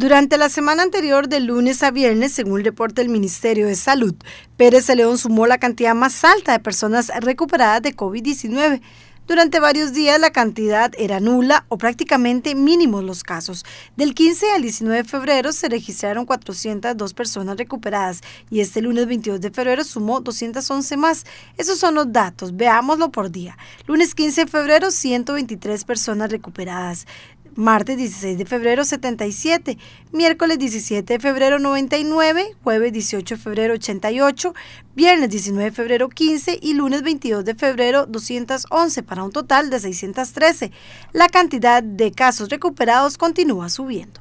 Durante la semana anterior, de lunes a viernes, según reporte del Ministerio de Salud, Pérez de León sumó la cantidad más alta de personas recuperadas de COVID-19. Durante varios días la cantidad era nula o prácticamente mínimos los casos. Del 15 al 19 de febrero se registraron 402 personas recuperadas y este lunes 22 de febrero sumó 211 más. Esos son los datos, veámoslo por día. Lunes 15 de febrero 123 personas recuperadas martes 16 de febrero 77, miércoles 17 de febrero 99, jueves 18 de febrero 88, viernes 19 de febrero 15 y lunes 22 de febrero 211 para un total de 613. La cantidad de casos recuperados continúa subiendo.